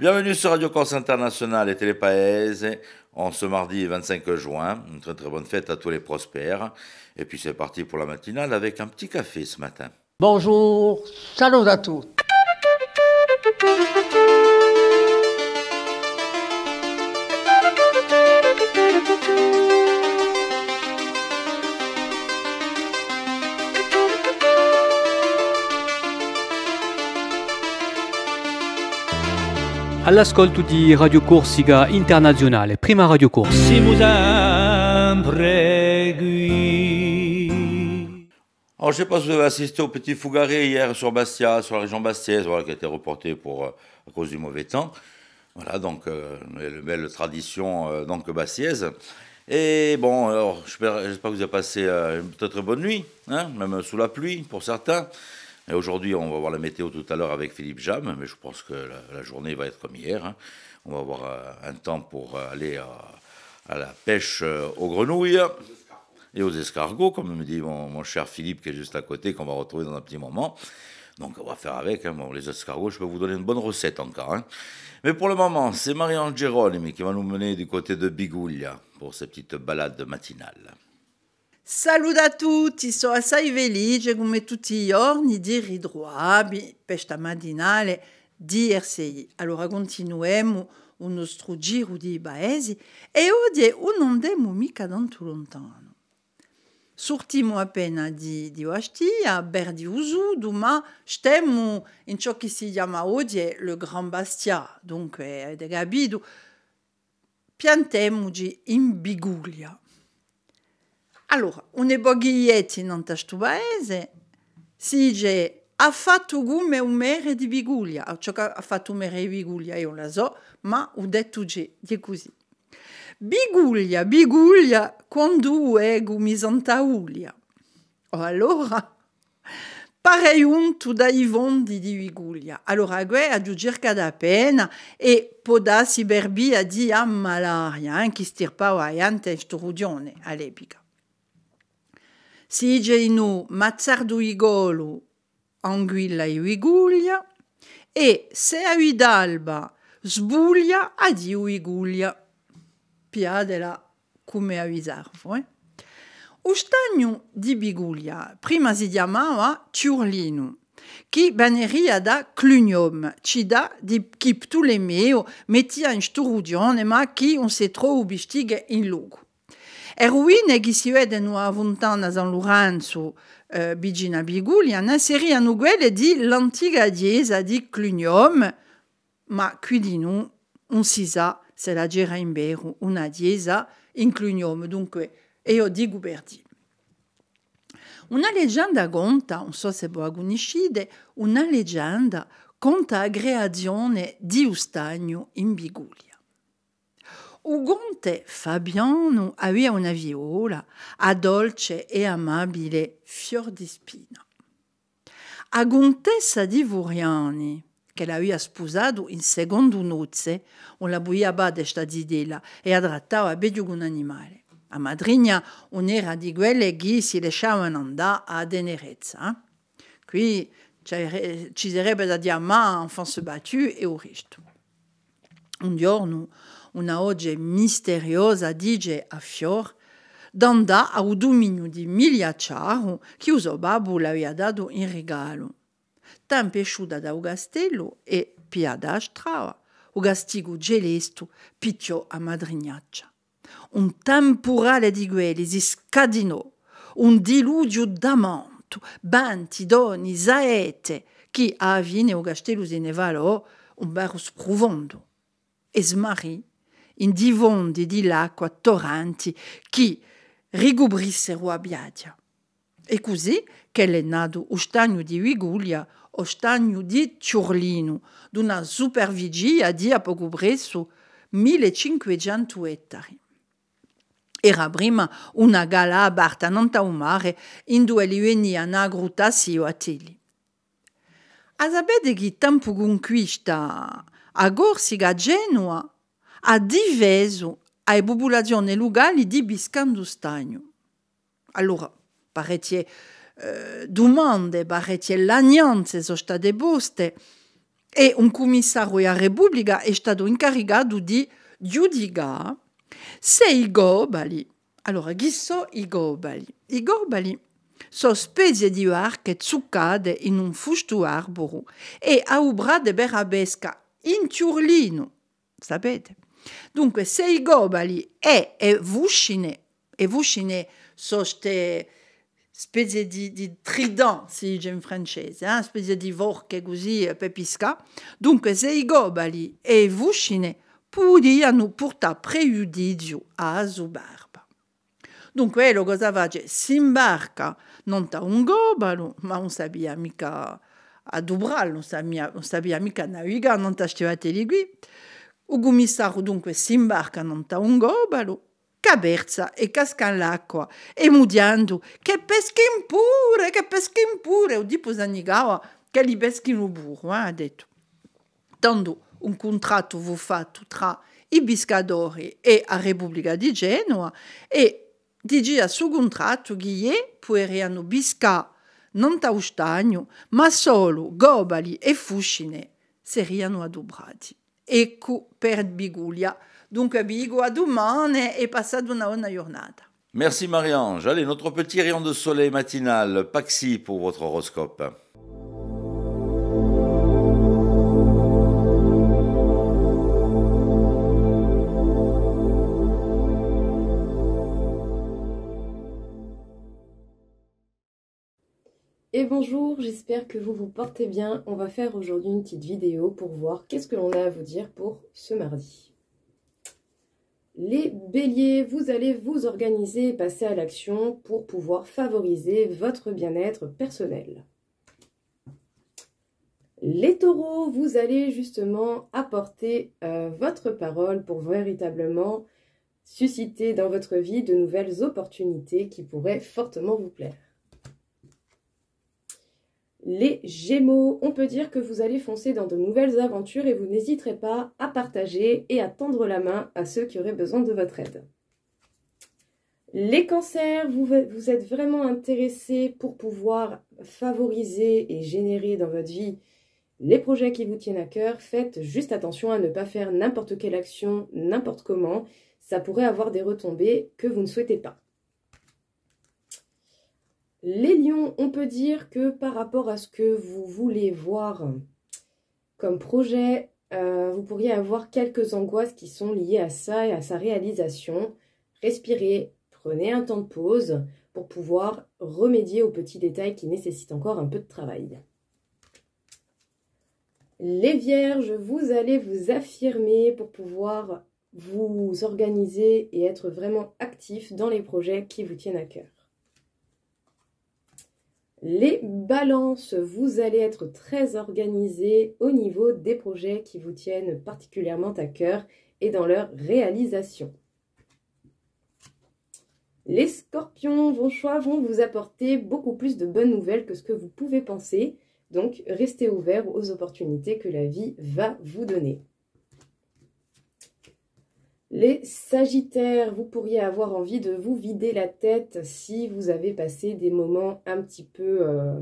Bienvenue sur Radio Corse International et Télépaèse. En ce mardi 25 juin, une très très bonne fête à tous les prospères. Et puis c'est parti pour la matinale avec un petit café ce matin. Bonjour, salut à tous. all'ascolto di Radio Corsica Internazionale, prima Radio Corsica. Alors, je ne sais pas si vous avez assisté au petit Fougaré hier sur Bastia, sur la région bastiaise, voilà, qui a été reporté pour, euh, à cause du mauvais temps. Voilà, donc, euh, belle tradition euh, donc bastiaise. Et bon, alors, j'espère, que vous avez passé euh, une peut-être bonne nuit, hein, même sous la pluie pour certains. Et aujourd'hui, on va voir la météo tout à l'heure avec Philippe Jam, mais je pense que la, journée va être comme hier. Hein. On va avoir euh, un temps pour euh, aller à, la pêche euh, aux grenouilles et aux escargots, comme me dit mon, cher Philippe qui est juste à côté, qu'on va retrouver dans un petit moment. Donc on va faire avec. Hein. les escargots, je peux vous donner une bonne recette encore. Hein. Mais pour le moment, c'est Marianne Jérôme qui va nous mener du côté de Bigouille pour cette petite balade matinale. Salut à tutti, sono assai felice come tutti i giorni di ritrovarvi Pesta Madinale, di RCI. Allora continuiamo on nostro giro di paesi bah, eh, e oggi oh, oh, non demo mica tanto lontano. à appena di, di a Berdi Usudo, ma stiamo in ciò che si chiama eh, oggi le Grand Bastia, donc eh, de Gabido, piantiamoci in Biguglia. Alors, on une baguette in antastubese si je ha fatto come un di biguglia, ciò che ha fatto un mere di biguglia io la so, ma ho detto già, oh, di così. Biguglia, biguglia, quando è gumisantaulia. O allora, pareil un da vondi di biguglia. Allora, gue a giugir da pena e poda si berbi a di a malaria, eh, hein, stirpa o e aiante Allez, all'epica si Igeinu Mazzarduigolu Anguilla e Uiguglia e se a Uidalba sbuglia a di Uiguglia. Piadela come a eh? O di Biguglia prima si chiamava turlinu, chi baneria da Clunium, chida di chi Ptolemeo metti in sturudione ma chi on se trova bistige in luogo. Erwin oui, oa avontan a zan louran zo euh, bijin a bigoul, a na seri an e di l'antiga diez a di clunium, ma quidinou un sisa se la gera in beru una dieza in clunium, dunque eo di guberdi. Una legenda conta, un so se una legenda conta a creazione di Ustagno in Biguli. Ugonte Fabiano ah oh eu una viola a dolce e amabile fior di spina. A contessa di Vuriani, che l'aveva sposato in secondo nozze, on la buiaba de stadidella e adrattava a bedio un animale. A Madrigna on era di quelle eh? qui, si lasciavano andare a denerezza Qui ci sarebbe da dire ma battu et e o Un giorno una oggi misteriosa dige a fior, danda a un dominio di qui che la babbo in regalo. Tampe asciuda da e piada strava, o gastigo gelesto a madrignaccia. Un temporale di guerre si un diluvio d'amant, banti, doni, zaete chi Avine o castello zinevalo un barus provando. E smari in divondi di l'acqua torrenti che rigubrissero a Biadia. E così che è nato lo stagno di Uiguglia, lo stagno di Ciurlino, d'una supervigia di a poco presso 1500 ettari. Era prima una gala appartenente a un mare in due li venivano a gruttasi o a tili. A sapere che tempo conquista a Gorsica, a Genova, a diveso a popolazione locali di Biscandostagno. Allora, parecie eh, domande, parecie lagnanze sono de poste e un commissario della Repubblica è stato incaricato di giudicare se i globali, allora chi sono i I gobali sono spese di arche zuccate in un fusto arboro e a ubra de berabesca in ciurlino, sapete? Dunque, se i gobali e e vushine, e vushine so ste specie di, trident, si dice in francese, eh? specie di vorche così e pepisca. Dunque, se i gobali e vushine podiano porta pregiudizio a Zubarba. Dunque, lo cosa face? Si imbarca non da un gobalo, ma un sabia mica a Dubral, un sabia sabia sapeva na navigare, non t'accettava l'aiguille. O gomissaro dunque s'imbarca nonta un gobalo, caberza e casca all'acqua, e mudiando, che peschin pure, che peschin pure, o tipo Zanigawa, che li in burro, eh, ha detto. Tanto un contratto fu fatto tra i biscadori e la Repubblica di Genova e di gira su contratto che pueriano bisca non taustagno, ma solo gobali e fuscine seriano adobrati. ecco per Biguglia. Donc Bigo à domani e passate una buona giornata. Merci Marie-Ange. Allez, notre petit rayon de soleil matinal, Paxi pour votre horoscope. Et bonjour, j'espère que vous vous portez bien. On va faire aujourd'hui une petite vidéo pour voir qu'est-ce que l'on a à vous dire pour ce mardi. Les béliers, vous allez vous organiser et passer à l'action pour pouvoir favoriser votre bien-être personnel. Les taureaux, vous allez justement apporter euh, votre parole pour véritablement susciter dans votre vie de nouvelles opportunités qui pourraient fortement vous plaire les Gémeaux. On peut dire que vous allez foncer dans de nouvelles aventures et vous n'hésiterez pas à partager et à tendre la main à ceux qui auraient besoin de votre aide. Les cancers, vous, êtes vraiment intéressés pour pouvoir favoriser et générer dans votre vie les projets qui vous tiennent à cœur. Faites juste attention à ne pas faire n'importe quelle action, n'importe comment. Ça pourrait avoir des retombées que vous ne souhaitez pas. Les lions, on peut dire que par rapport à ce que vous voulez voir comme projet, euh, vous pourriez avoir quelques angoisses qui sont liées à ça et à sa réalisation. Respirez, prenez un temps de pause pour pouvoir remédier aux petits détails qui nécessitent encore un peu de travail. Les vierges, vous allez vous affirmer pour pouvoir vous organiser et être vraiment actif dans les projets qui vous tiennent à cœur. Les balances, vous allez être très organisés au niveau des projets qui vous tiennent particulièrement à cœur et dans leur réalisation. Les scorpions, vos choix vont vous apporter beaucoup plus de bonnes nouvelles que ce que vous pouvez penser. Donc, restez ouverts aux opportunités que la vie va vous donner. Les Sagittaires, vous pourriez avoir envie de vous vider la tête si vous avez passé des moments un petit peu euh,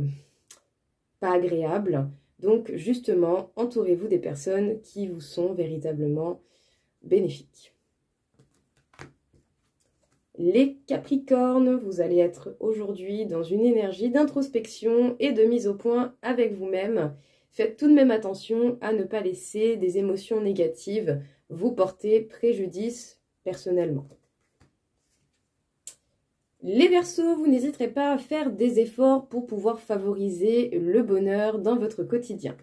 pas agréables. Donc justement, entourez-vous des personnes qui vous sont véritablement bénéfiques. Les Capricornes, vous allez être aujourd'hui dans une énergie d'introspection et de mise au point avec vous-même. Faites tout de même attention à ne pas laisser des émotions négatives vous portez préjudice personnellement. Les Verseaux, vous n'hésiterez pas à faire des efforts pour pouvoir favoriser le bonheur dans votre quotidien.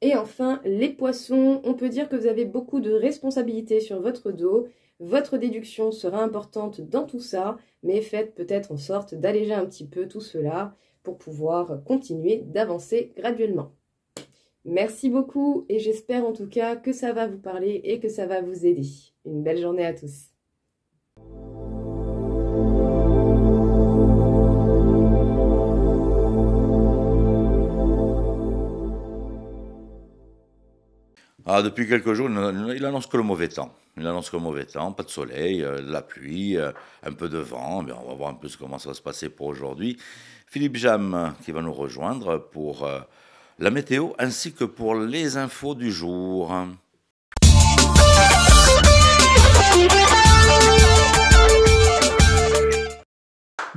Et enfin, les poissons, on peut dire que vous avez beaucoup de responsabilités sur votre dos. Votre déduction sera importante dans tout ça, mais faites peut-être en sorte d'alléger un petit peu tout cela pour pouvoir continuer d'avancer graduellement. Merci beaucoup et j'espère en tout cas que ça va vous parler et que ça va vous aider. Une belle journée à tous. Ah, depuis quelques jours, il annonce que le mauvais temps. Il annonce que le mauvais temps, pas de soleil, euh, de la pluie, euh, un peu de vent. Mais eh on va voir un peu comment ça va se passer pour aujourd'hui. Philippe Jam euh, qui va nous rejoindre pour la météo ainsi que pour les infos du jour.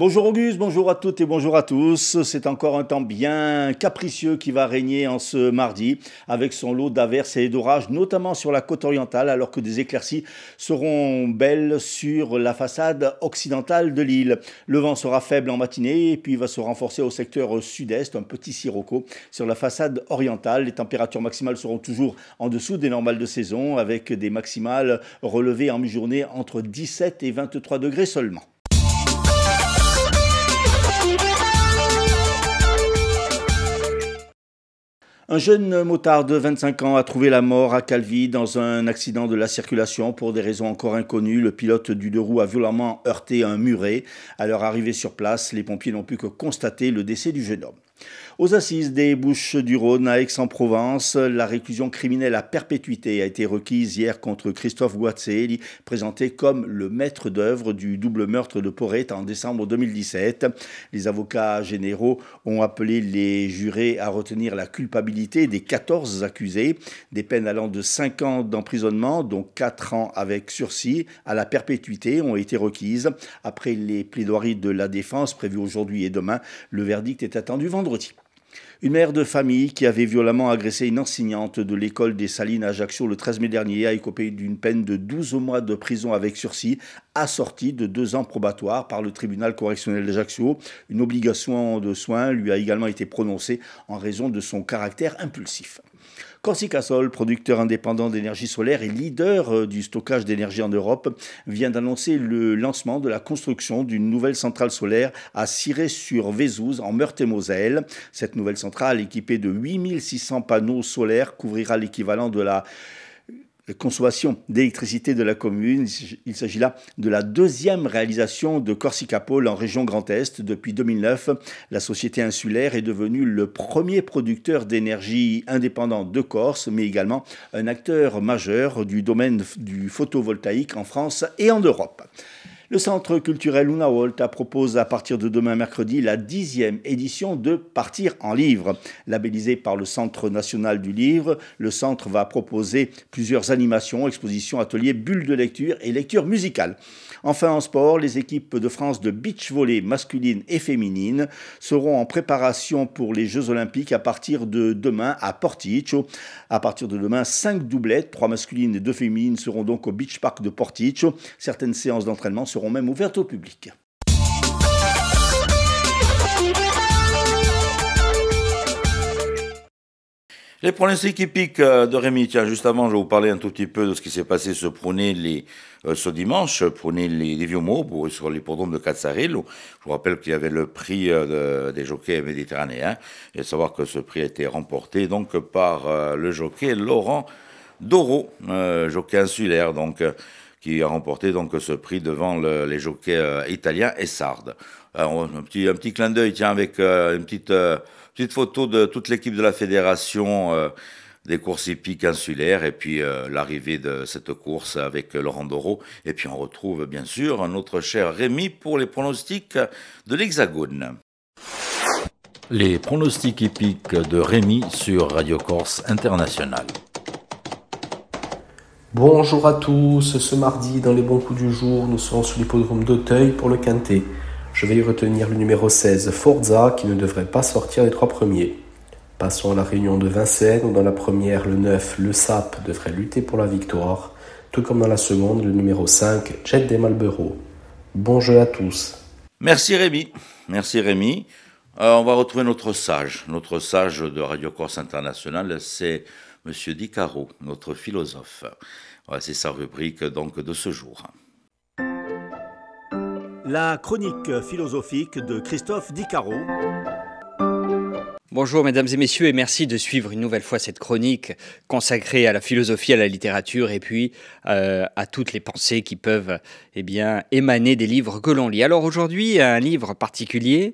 Bonjour Auguste, bonjour à toutes et bonjour à tous. C'est encore un temps bien capricieux qui va régner en ce mardi, avec son lot d'averses et d'orages, notamment sur la côte orientale, alors que des éclaircies seront belles sur la façade occidentale de l'île. Le vent sera faible en matinée et puis va se renforcer au secteur sud-est, un petit sirocco sur la façade orientale. Les températures maximales seront toujours en dessous des normales de saison, avec des maximales relevées en mi-journée entre 17 et 23 degrés seulement. Un jeune motard de 25 ans a trouvé la mort à Calvi dans un accident de la circulation. Pour des raisons encore inconnues, le pilote du deux roues a violemment heurté un muret. À leur arrivée sur place, les pompiers n'ont pu que constater le décès du jeune homme. Aux assises des Bouches-du-Rhône à Aix-en-Provence, la réclusion criminelle à perpétuité a été requise hier contre Christophe Guazzelli, présenté comme le maître d'œuvre du double meurtre de Porrette en décembre 2017. Les avocats généraux ont appelé les jurés à retenir la culpabilité des 14 accusés, des peines allant de 5 ans d'emprisonnement, dont 4 ans avec sursis, à la perpétuité ont été requises. Après les plaidoiries de la défense prévues aujourd'hui et demain, le verdict est attendu vendredi. Une mère de famille qui avait violemment agressé une enseignante de l'école des Salines à Ajaccio le 13 mai dernier a écopé d'une peine de 12 mois de prison avec sursis, assortie de deux ans probatoires par le tribunal correctionnel d'Ajaccio. Une obligation de soins lui a également été prononcée en raison de son caractère impulsif. Sol, producteur indépendant d'énergie solaire et leader euh, du stockage d'énergie en Europe, vient d'annoncer le lancement de la construction d'une nouvelle centrale solaire à Ciré-sur-Vézouze, en Meurthe-et-Moselle. Cette nouvelle centrale, équipée de 8600 panneaux solaires, couvrira l'équivalent de la consommation d'électricité de la commune. Il s'agit là de la deuxième réalisation de Corsicapole en région Grand Est. Depuis 2009, la société insulaire est devenue le premier producteur d'énergie indépendant de Corse, mais également un acteur majeur du domaine du photovoltaïque en France et en Europe. Le Centre culturel Wolta propose à partir de demain mercredi la dixième édition de Partir en livre. Labellisé par le Centre national du livre, le centre va proposer plusieurs animations, expositions, ateliers, bulles de lecture et lecture musicale. Enfin, en sport, les équipes de France de beach volley masculine et féminine seront en préparation pour les Jeux Olympiques à partir de demain à Porticcio. À partir de demain, cinq doublettes, trois masculines et deux féminines seront donc au Beach Park de Porticcio. Certaines séances d'entraînement seront même ouvertes au public. Les pronostics épiques euh, de Rémi, tiens, juste avant, je vais vous parler un tout petit peu de ce qui s'est passé ce, prenez les, ce dimanche, prenez les, vieux mots pour, sur l'hippodrome de Cazzarello. Je vous rappelle qu'il y avait le prix euh, des jockeys méditerranéens, hein. et savoir que ce prix a été remporté donc par euh, le jockey Laurent Doro, jockey insulaire, donc qui a remporté donc ce prix devant les jockeys italiens et sardes. un, petit, un petit clin d'œil, tiens, avec une petite... Petite photo de toute l'équipe de la fédération euh, des courses Épiques insulaires et puis euh, l'arrivée de cette course avec Laurent Doro. Et puis on retrouve bien sûr notre cher Rémi pour les pronostics de l'Hexagone. Les pronostics épiques de Rémi sur Radio Corse International. Bonjour à tous, ce mardi dans les bons coups du jour, nous sommes sous l'hippodrome d'Auteuil pour le Quintet. Je vais y retenir le numéro 16, Forza, qui ne devrait pas sortir les trois premiers. Passons à la réunion de Vincennes, où dans la première, le 9, le Sap, devrait lutter pour la victoire, tout comme dans la seconde, le numéro 5, Jet des Bon jeu à tous. Merci Rémi. Merci Rémi. Euh, on va retrouver notre sage, notre sage de Radio Corse International, c'est M. Dicaro, notre philosophe. c'est sa rubrique donc de ce jour la chronique philosophique de Christophe Dicaro. Bonjour mesdames et messieurs et merci de suivre une nouvelle fois cette chronique consacrée à la philosophie, à la littérature et puis euh, à toutes les pensées qui peuvent eh bien, émaner des livres que l'on lit. Alors aujourd'hui, un livre particulier,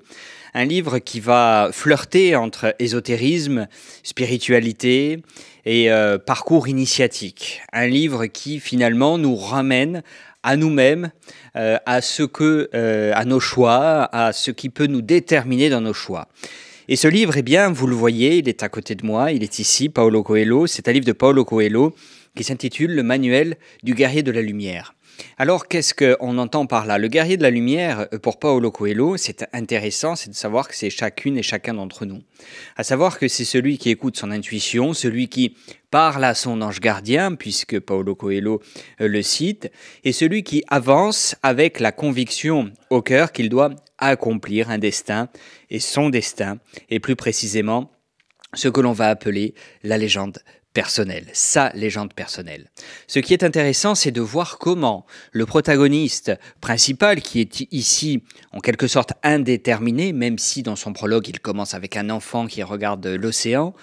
un livre qui va flirter entre ésotérisme, spiritualité et euh, parcours initiatique. Un livre qui finalement nous ramène à nous-mêmes, euh, à ce que, euh, à nos choix, à ce qui peut nous déterminer dans nos choix. Et ce livre, est eh bien, vous le voyez, il est à côté de moi, il est ici, Paolo Coelho. C'est un livre de Paolo Coelho qui s'intitule Le manuel du guerrier de la lumière. Alors, qu'est-ce qu'on entend par là Le guerrier de la lumière, euh, pour Paolo Coelho, c'est intéressant, c'est de savoir que c'est chacune et chacun d'entre nous. À savoir que c'est celui qui écoute son intuition, celui qui parle à son ange gardien, puisque Paolo Coelho euh, le cite, et celui qui avance avec la conviction au cœur qu'il doit accomplir un destin, et son destin, et plus précisément ce que l'on va appeler la légende personnelle, sa légende personnelle. Ce qui est intéressant, c'est de voir comment le protagoniste principal, qui est ici en quelque sorte indéterminé, même si dans son prologue il commence avec un enfant qui regarde l'océan,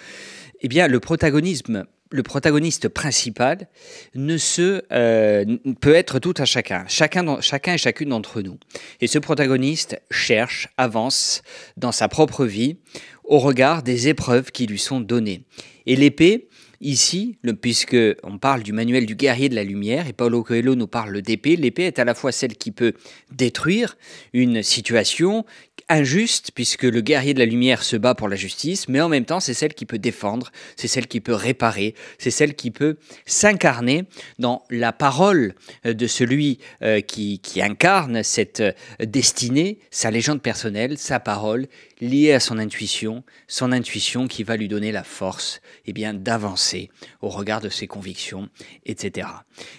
eh bien le protagonisme le protagoniste principal ne se euh, peut être tout à chacun, chacun, chacun et chacune d'entre nous. Et ce protagoniste cherche, avance dans sa propre vie au regard des épreuves qui lui sont données. Et l'épée ici, puisque on parle du manuel du guerrier de la lumière et Paolo Coelho nous parle d'épée, L'épée est à la fois celle qui peut détruire une situation, injuste, puisque le guerrier de la lumière se bat pour la justice, mais en même temps, c'est celle qui peut défendre, c'est celle qui peut réparer, c'est celle qui peut s'incarner dans la parole euh, de celui euh, qui, incarne cette euh, destinée, sa légende personnelle, sa parole, liée à son intuition, son intuition qui va lui donner la force et eh bien d'avancer au regard de ses convictions, etc.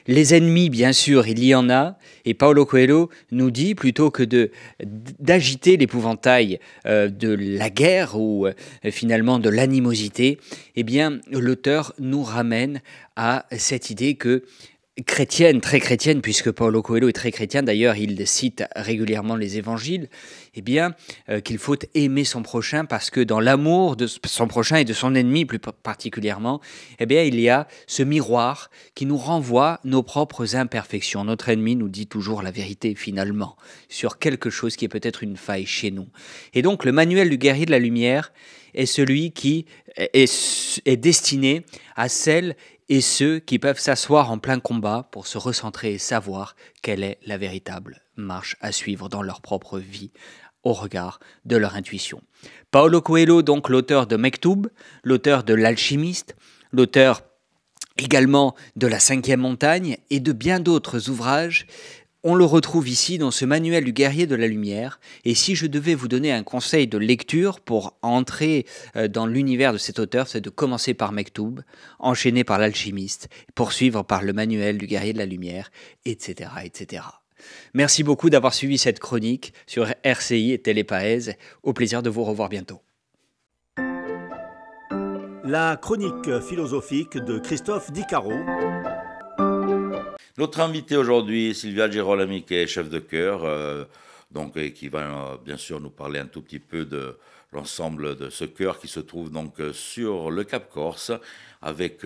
Les ennemis, bien sûr, il y en a, et Paolo Coelho nous dit, plutôt que d'agiter les pouvoirs, euh, de la guerre ou euh, finalement de l'animosité, eh bien l'auteur nous ramène à cette idée que chrétienne, très chrétienne, puisque Paulo Coelho est très chrétien, d'ailleurs il cite régulièrement les évangiles, eh bien euh, qu'il faut aimer son prochain parce que dans l'amour de son prochain et de son ennemi plus particulièrement, eh bien il y a ce miroir qui nous renvoie nos propres imperfections. Notre ennemi nous dit toujours la vérité finalement sur quelque chose qui est peut-être une faille chez nous. Et donc le manuel du guerrier de la lumière est celui qui est, destiné à celle et ceux qui peuvent s'asseoir en plein combat pour se recentrer et savoir quelle est la véritable marche à suivre dans leur propre vie au regard de leur intuition. Paolo Coelho, donc l'auteur de Mektoub, l'auteur de L'alchimiste, l'auteur également de La cinquième montagne et de bien d'autres ouvrages on le retrouve ici dans ce manuel du guerrier de la lumière, et si je devais vous donner un conseil de lecture pour entrer euh, dans l'univers de cet auteur, c'est de commencer par Mektoub, enchaîner par l'alchimiste, poursuivre par le manuel du guerrier de la lumière, etc. etc. Merci beaucoup d'avoir suivi cette chronique sur RCI et Télépaèse. Au plaisir de vous revoir bientôt. La chronique philosophique de Christophe Dicaro. Notre invité aujourd'hui, Sylvia Girolami, qui est chef de chœur, euh, donc, et qui va euh, bien sûr nous parler un tout petit peu de l'ensemble de ce chœur qui se trouve donc euh, sur le Cap Corse, avec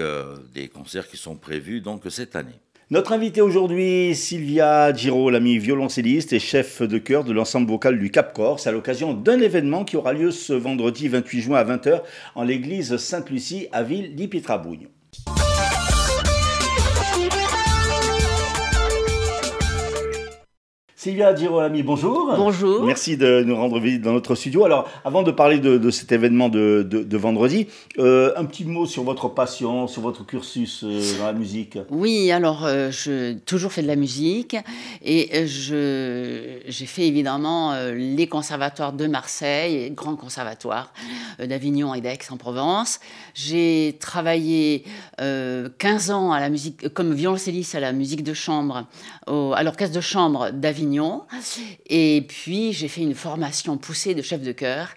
des concerts qui sont prévus donc cette année. Notre invité aujourd'hui, Sylvia Girolami, l'ami violoncelliste et chef de chœur de l'ensemble vocal du Cap Corse, à l'occasion d'un événement qui aura lieu ce vendredi 28 juin à 20h en l'église Sainte-Lucie à Ville-d'Ipitrabougne. Sylvia Girolami, bonjour. Bonjour. Merci de nous rendre visite dans notre studio. Alors, avant de parler de, cet événement de, vendredi, euh, un petit mot sur votre passion, sur votre cursus euh, dans la musique. Oui, alors, euh, je toujours fait de la musique et j'ai fait évidemment les conservatoires de Marseille, Grand Conservatoire d'Avignon et d'Aix-en-Provence. J'ai travaillé 15 ans à la musique, comme violoncelliste à la musique de chambre, à l'orchestre de chambre d'Avignon ah, Et puis, j'ai fait une formation poussée de chef de chœur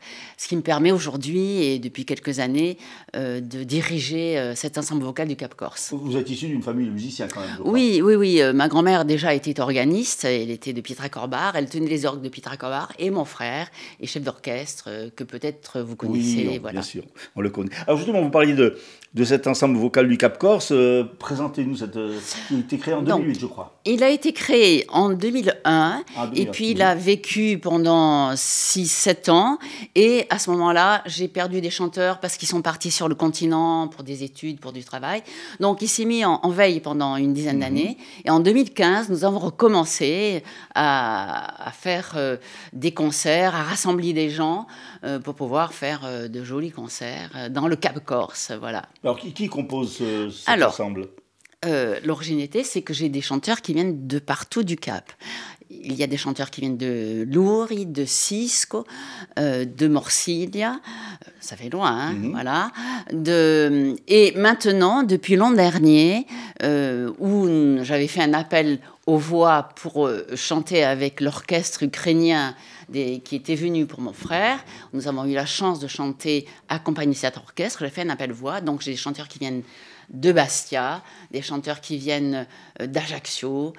ce qui me permet aujourd'hui et depuis quelques années euh, de diriger euh, cet ensemble vocal du Cap Corse. Vous êtes issu d'une famille de musiciens quand même Oui, oui, oui. Euh, ma grand-mère déjà était organiste, elle était de Pietra Corbar, elle tenait les orgues de Pietra Corbar et mon frère est chef d'orchestre que peut-être vous connaissez. Oui, bien sûr, on le connaît. Alors justement, vous parliez de, de cet ensemble vocal du Cap Corse. Présentez-nous cette... Il a été créé en 2008, je crois. Il a été créé en 2001 ah, et puis il mhm. a vécu pendant 6-7 ans et à ce moment-là, j'ai perdu des chanteurs parce qu'ils sont partis sur le continent pour des études, pour du travail. Donc, il s'est mis en, veille pendant une dizaine mhm. d'années. Et en 2015, nous avons recommencé à, faire euh, des concerts, à rassembler des gens euh, pour pouvoir faire euh, de jolis concerts dans le Cap Corse. Voilà. Alors, qui, compose ce cet ensemble euh, l'originalité, c'est que j'ai des chanteurs qui viennent de partout du Cap il y a des chanteurs qui viennent de Lourdes, de Cisco, euh, de Morcilla, euh, ça fait loin, hein, mhm. voilà. et maintenant, depuis l'an dernier, euh, où j'avais fait un appel aux voix pour chanter avec l'orchestre ukrainien qui était venu pour mon frère. Nous avons eu la chance de chanter, accompagner cet orchestre. J'ai fait un appel voix, donc j'ai des chanteurs qui viennent de Bastia, des chanteurs qui viennent d'Ajaccio,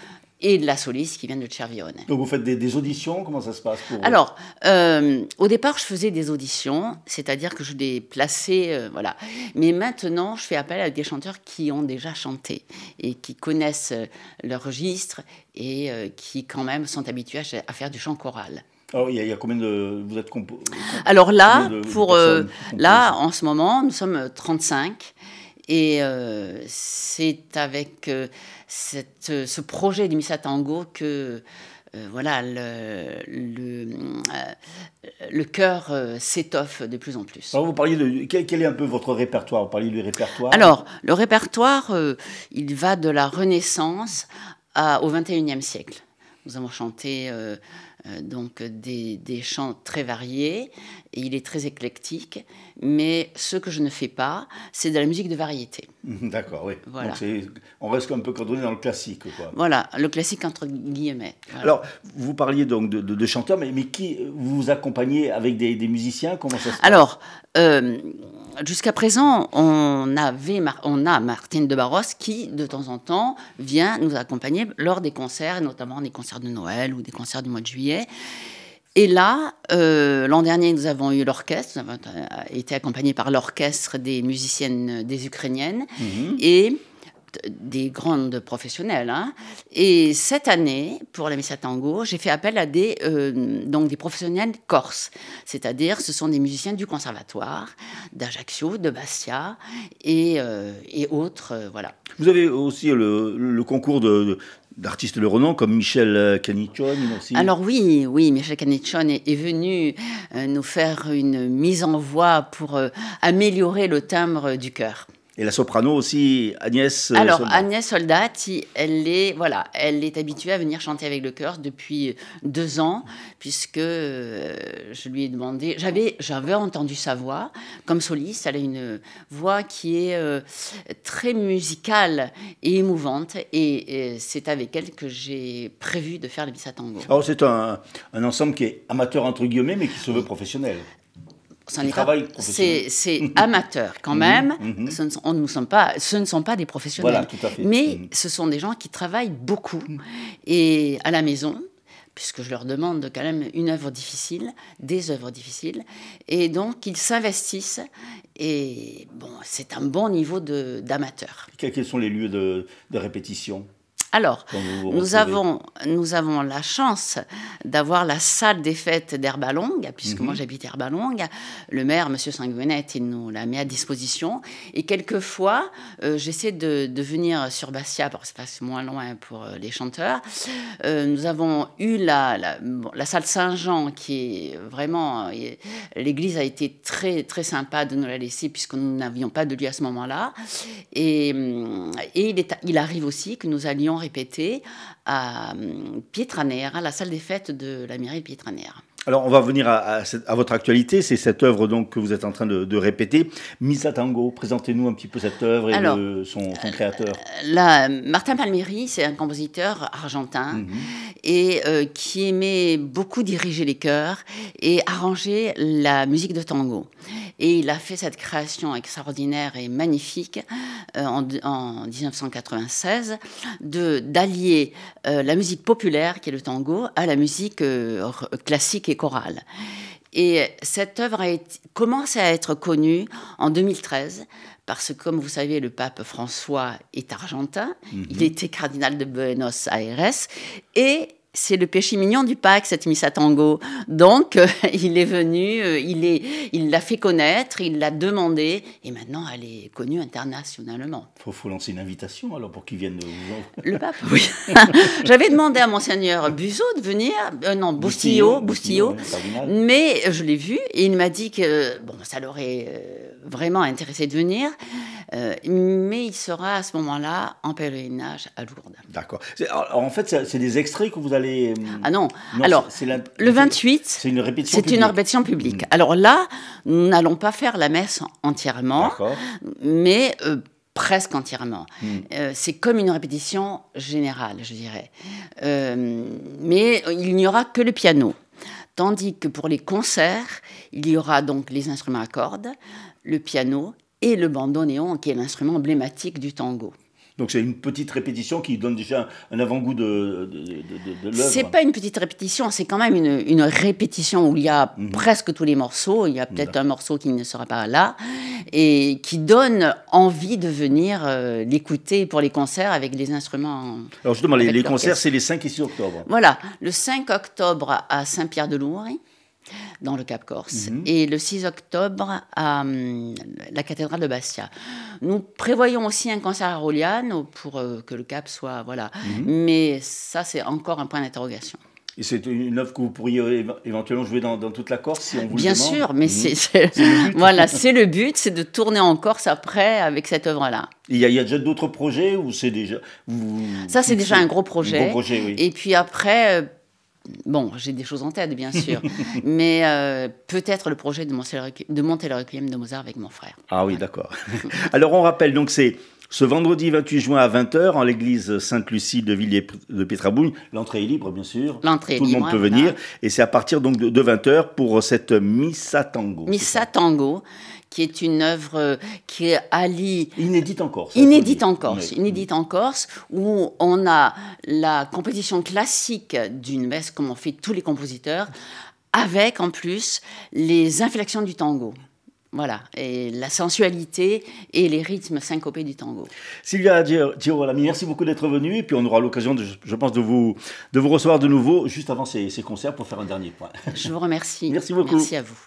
et de la soliste qui vient de Cervione. Donc vous faites des, auditions Comment ça se passe pour Alors, euh, au départ, je faisais des auditions, c'est-à-dire que je les plaçais, euh, voilà. Mais maintenant, je fais appel à des chanteurs qui ont déjà chanté et qui connaissent euh, leur registre et qui, quand même, sont habitués à, faire du chant choral. Alors, il y, a, combien de. Vous êtes Alors là, pour, là en ce moment, nous sommes 35. Et euh, c'est avec euh, cette, euh, ce projet de Missa Tango que voilà, le, le, cœur s'étoffe de plus en plus. Alors vous parliez de, quel, est un peu votre répertoire Vous parliez du répertoire Alors, le répertoire, il va de la Renaissance à, au XXIe siècle. Nous avons chanté euh, donc des, des, chants très variés, et il est très éclectique, mais ce que je ne fais pas, c'est de la musique de variété. D'accord, oui. Donc on reste un peu cantonné dans le classique. Quoi. Voilà, le classique entre guillemets. Alors, vous parliez donc de, chanteurs, mais, mais, qui vous accompagnez avec des, musiciens Comment ça se Alors, euh, jusqu'à présent, on, avait, on a Martine de Barros qui, de temps en temps, vient nous accompagner lors des concerts, notamment des concerts de Noël ou des concerts du mois de juillet. Et là, euh, l'an dernier, nous avons eu l'orchestre, nous avons été accompagnés par l'orchestre des musiciennes des Ukrainiennes. Mhm. Et des grandes professionnelles. Hein. Et cette année, pour la Messia Tango, j'ai fait appel à des, euh, donc des professionnels corses. C'est-à-dire, ce sont des musiciens du conservatoire, d'Ajaccio, de Bastia et, euh, autres. Euh, voilà. Vous avez aussi le, concours d'artistes de renom comme Michel Canichon. Alors oui, oui, Michel Canichon est, venu nous faire une mise en voie pour améliorer le timbre du cœur. Et la soprano aussi, Agnès. Euh, Alors Agnès Soldati, elle est voilà, elle est habituée à venir chanter avec le chœur depuis deux ans, puisque euh, je lui ai demandé, j'avais j'avais entendu sa voix comme soliste, elle a une voix qui est euh, très musicale et émouvante, et, c'est avec elle que j'ai prévu de faire les Missa Tango. Alors c'est un, un ensemble qui est amateur entre guillemets, mais qui se veut professionnel c'est amateur quand mhm, même. Mhm. Ce ne sont, pas, ce ne sont pas des professionnels. Mais mhm. ce sont des gens qui travaillent beaucoup et à la maison, puisque je leur demande quand même une œuvre difficile, des œuvres difficiles, et donc ils s'investissent. Et bon, c'est un bon niveau d'amateur. Quels sont les lieux de répétition alors, nous, avons, nous avons la chance d'avoir la salle des fêtes d'Herbalongue, puisque mhm. moi j'habite Herbalongue. Le maire, M. Sanguenet, il nous l'a mis à disposition. Et quelquefois, euh, j'essaie de, venir sur Bastia, parce que c'est moins loin pour euh, les chanteurs. Euh, nous avons eu la, la, salle Saint-Jean, qui est vraiment. L'église a été très, très sympa de nous la laisser, puisque nous n'avions pas de lieu à ce moment-là. Et, hum, il, est, il arrive aussi que nous allions répété à hum, Pietraner, à la salle des fêtes de la mairie de Pietraner alors, on va venir à, votre actualité. C'est cette œuvre donc que vous êtes en train de, répéter, Misa Tango. Présentez-nous un petit peu cette œuvre et son, créateur. Euh, Là, Martin Palmieri, c'est un compositeur argentin mhm. et euh, qui aimait beaucoup diriger les chœurs et arranger la musique de tango. Et il a fait cette création extraordinaire et magnifique euh, en, 1996 de d'allier la musique populaire qui est le tango à la musique classique et chorale. Et cette œuvre a commencé à être connue en 2013 parce que, comme vous savez, le pape François est argentin, mm-hmm. il était cardinal de Buenos Aires et c'est le péché mignon du Pâques, cette Missa Tango. Donc, euh, il est venu, euh, il, est, il l'a fait connaître, il l'a demandé, et maintenant, elle est connue internationalement. Il faut, lancer une invitation, alors, pour qu'il vienne de Le pape, oui. J'avais demandé à Monseigneur Buzot de venir, euh, non, Boustillot, Boustillot, mais je l'ai vu, et il m'a dit que, bon, ça l'aurait vraiment intéressé de venir, mais il sera à ce moment-là en pèlerinage à Lourdes. D'accord. En fait, c'est des extraits que vous allez euh, ah non. Alors, le 28, c'est une répétition publique. Mm. Alors là, nous n'allons pas faire la messe entièrement, mais euh, presque entièrement. Mm. Euh, c'est comme une répétition générale, je dirais. mais il n'y aura que le piano. Tandis que pour les concerts, il y aura donc les instruments à cordes, le piano et le bandoneon, qui est l'instrument emblématique du tango. Donc c'est une petite répétition qui donne déjà un avant-goût de, de, de, de l'œuvre. C'est pas une petite répétition, c'est quand même une, répétition où il y a mhm. presque tous les morceaux. Il y a peut-être un morceau qui ne sera pas là et qui donne envie de venir euh, l'écouter pour les concerts avec les instruments. Alors justement, les, les concerts, c'est les 5 et 6 octobre. Voilà, le 5 octobre à Saint-Pierre-de-Loury dans le Cap Corse, mhm. et le 6 octobre à hum, la cathédrale de Bastia. Nous prévoyons aussi un concert à Roliane pour euh, que le Cap soit. Voilà. Mhm. Mais ça, c'est encore un point d'interrogation. Et c'est une œuvre que vous pourriez éventuellement jouer dans, toute la Corse si on vous Bien sûr, mais mhm. c'est voilà, c'est le but, c'est de tourner en Corse après avec cette œuvre-là. Il y, a déjà d'autres projets ou c'est déjà ça c'est déjà un gros projet. Un gros projet oui. Et puis après euh, Bon, j'ai des choses en tête, bien sûr, mais euh, peut-être le projet de monter, le requiem de Mozart avec mon frère. Ah oui, d'accord. Alors on rappelle, donc c'est ce vendredi 28 juin à 20h, en l'église Sainte-Lucie de Villiers de Pétrabougne, l'entrée est libre, bien sûr. L'entrée Tout le monde peut hein, venir. Et c'est à partir donc de 20h pour cette Missa Tango. Missa Tango, qui est une œuvre qui allie. Inédite en Corse. Inédite en Corse. Inédite en Corse, où on a la composition classique d'une messe, comme on fait tous les compositeurs, avec en plus les inflexions du tango. Voilà, et la sensualité et les rythmes syncopés du tango. Sylvia Diorolami, merci beaucoup d'être venue. Et puis on aura l'occasion, je pense, de vous, de vous recevoir de nouveau juste avant ces, ces concerts pour faire un dernier point. Je vous remercie. merci beaucoup. Merci à vous.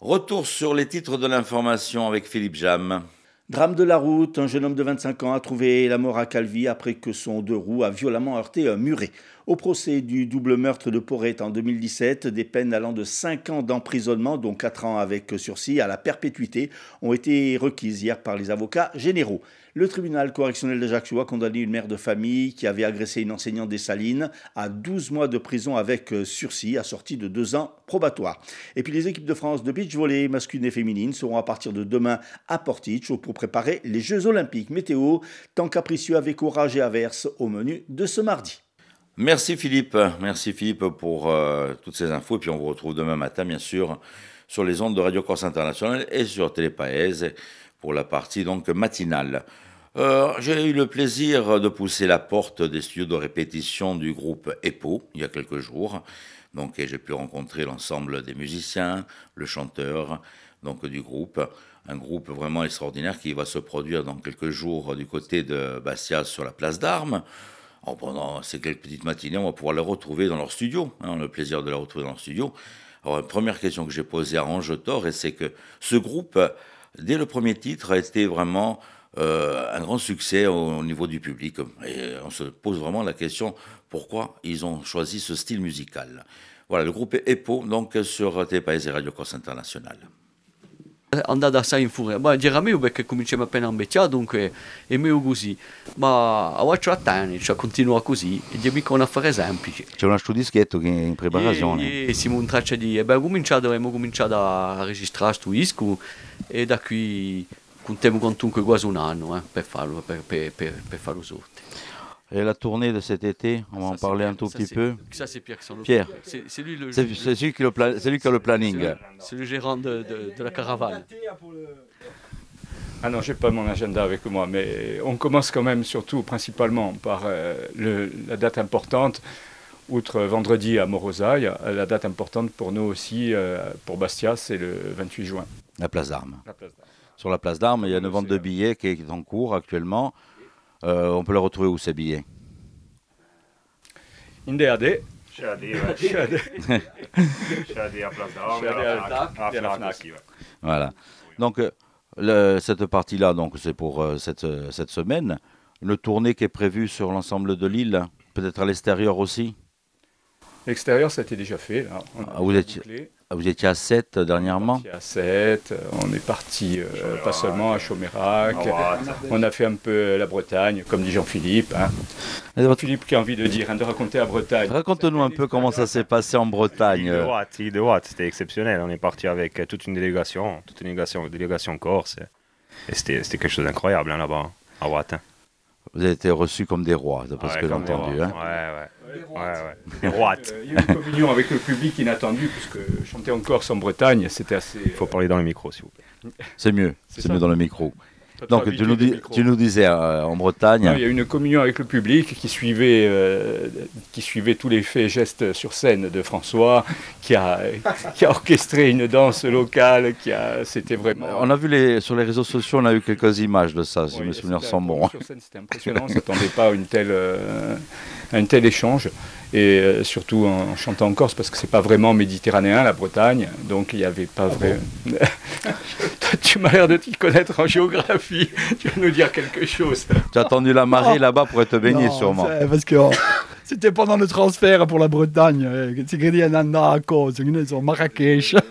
Retour sur les titres de l'information avec Philippe Jam. Drame de la route, un jeune homme de 25 ans a trouvé la mort à Calvi après que son deux roues a violemment heurté un muret. Au procès du double meurtre de Porrette en 2017, des peines allant de 5 ans d'emprisonnement, dont 4 ans avec sursis, à la perpétuité, ont été requises hier par les avocats généraux. Le tribunal correctionnel Jacques a condamné une mère de famille qui avait agressé une enseignante des Salines à 12 mois de prison avec euh, sursis, assorti de 2 ans probatoire. Et puis les équipes de France de beach volley masculine et féminine seront à partir de demain à Portici pour préparer les Jeux Olympiques. Météo, temps capricieux avec orage et averses au menu de ce mardi. Merci Philippe, merci Philippe pour euh, toutes ces infos. Et puis on vous retrouve demain matin, bien sûr, sur les ondes de Radio Corse Internationale et sur Télépaèse pour la partie donc matinale. Euh, j'ai eu le plaisir de pousser la porte des studios de répétition du groupe EPO il y a quelques jours. Donc, j'ai pu rencontrer l'ensemble des musiciens, le chanteur donc du groupe, un groupe vraiment extraordinaire qui va se produire dans quelques jours du côté de Bastia sur la place d'Armes en pendant ces quelques petites matinées, on va pouvoir les retrouver dans leur studio. Hein, on a le plaisir de les retrouver dans leur studio. Alors, la première question que j'ai posée à Ange Thor, c'est que ce groupe, dès le premier titre, a été vraiment euh, un grand succès au, niveau du public. Et on se pose vraiment la question pourquoi ils ont choisi ce style musical. Voilà, le groupe EPO, donc sur TPS et Radio Corse Internationale. Eh, andare assai in furia. Ma era mio perché cominciamo appena a invecchiare, dunque è meglio così. Ma a faccio attenti, cioè continua così e gli amico a fare semplice. C'è un altro dischetto che è in preparazione. E, e siamo in traccia di... E beh, cominciato, abbiamo cominciato a registrare questo disco e da qui contiamo comunque quasi un anno eh, per farlo, per, per, per, per farlo sorte. Et la tournée de cet été, on va en parler un tout petit peu. Ça, c'est Pierre qui Pierre. C'est lui, le... C'est lui, qui le qui a le planning. C'est le gérant de, de, la caravane. Ah non, j'ai pas mon agenda avec moi, mais on commence quand même surtout principalement par euh, le, la date importante. Outre vendredi à Morosaille, euh, la date importante pour nous aussi, euh, pour Bastia, c'est le 28 juin. La place d'armes. Sur la place d'armes, il y a une vente de billets qui est en cours actuellement. Euh, on peut la retrouver où, Sabillé billets? Chez AD, ouais. Chez AD. Chez AD à Place Chez AD à la FNAC. Voilà. Donc, euh, le, cette partie-là, donc c'est pour euh, cette, cette semaine. Le tournée qui est prévu sur l'ensemble de l'île, peut-être à l'extérieur aussi L'extérieur, ça a été déjà fait. Là. Ah, vous, êtes... Ah, vous étiez à 7 euh, dernièrement On est à 7, euh, on est parti euh, pas seulement à Chomérac, ah, on a fait un peu la Bretagne, comme dit Jean-Philippe. Jean-Philippe hein. qui a envie de dire, hein, de raconter la Bretagne. Raconte-nous un peu comment ça s'est passé en Bretagne. de Watt, c'était exceptionnel. On est parti avec toute une délégation, toute une délégation, corse. Et c'était quelque chose d'incroyable hein, là-bas, à Watt. Vous avez été reçus comme des rois, d'après ce que j'ai entendu. Hein. Ouais, ouais. ouais, Rois. Euh, il y a une communion avec le public inattendue, puisque chanter en Corse, en Bretagne, c'était assez. Il faut parler dans le micro, s'il vous plaît. C'est mieux, c'est mieux dans le micro. Donc tu nous, disais euh, en Bretagne. il y a une communion avec le public qui suivait, euh, qui suivait tous les faits gestes sur scène de François, qui a, qui a orchestré une danse locale, qui a, c'était vraiment. On a vu les, sur les réseaux sociaux, on a eu quelques images de ça, si oui, mes souvenirs sont bons. Hein. Sur scène, c'était impressionnant, on ne s'attendait pas à une telle, euh, échange et euh, surtout en, chantant en Corse, parce que c'est pas vraiment méditerranéen, la Bretagne, donc il n'y avait pas vraiment ah vrai... Toi, tu m'as l'air de t'y connaître en géographie, tu vas nous dire quelque chose. Tu as attendu la marée là-bas pour te baigner non, sûrement. Parce que oh, c'était pendant le transfert pour la Bretagne, euh, c'est qu'il y en a à cause, sont Marrakech.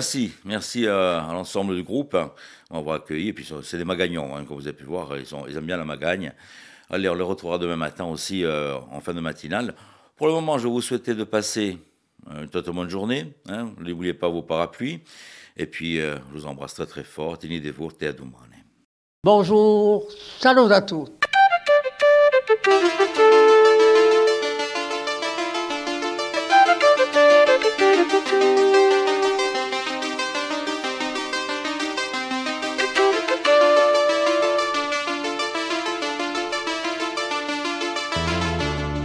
merci, merci à, l'ensemble du groupe. On hein, va accueillir, puis c'est des magagnons, comme vous avez pu voir, ils, aiment bien la magagne. Allez, on les retrouvera demain matin aussi euh, en fin de matinale. Pour le moment, je vous souhaitais de passer euh, une toute bonne journée. N'oubliez hein. pas vos parapluies. Et puis, euh, je vous embrasse très très fort. Tini Bonjour, salut à tous.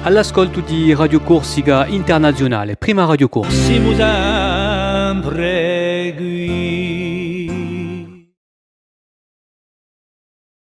all'ascolto di Radio Corsica Internazionale, prima Radio Corsica. Siamo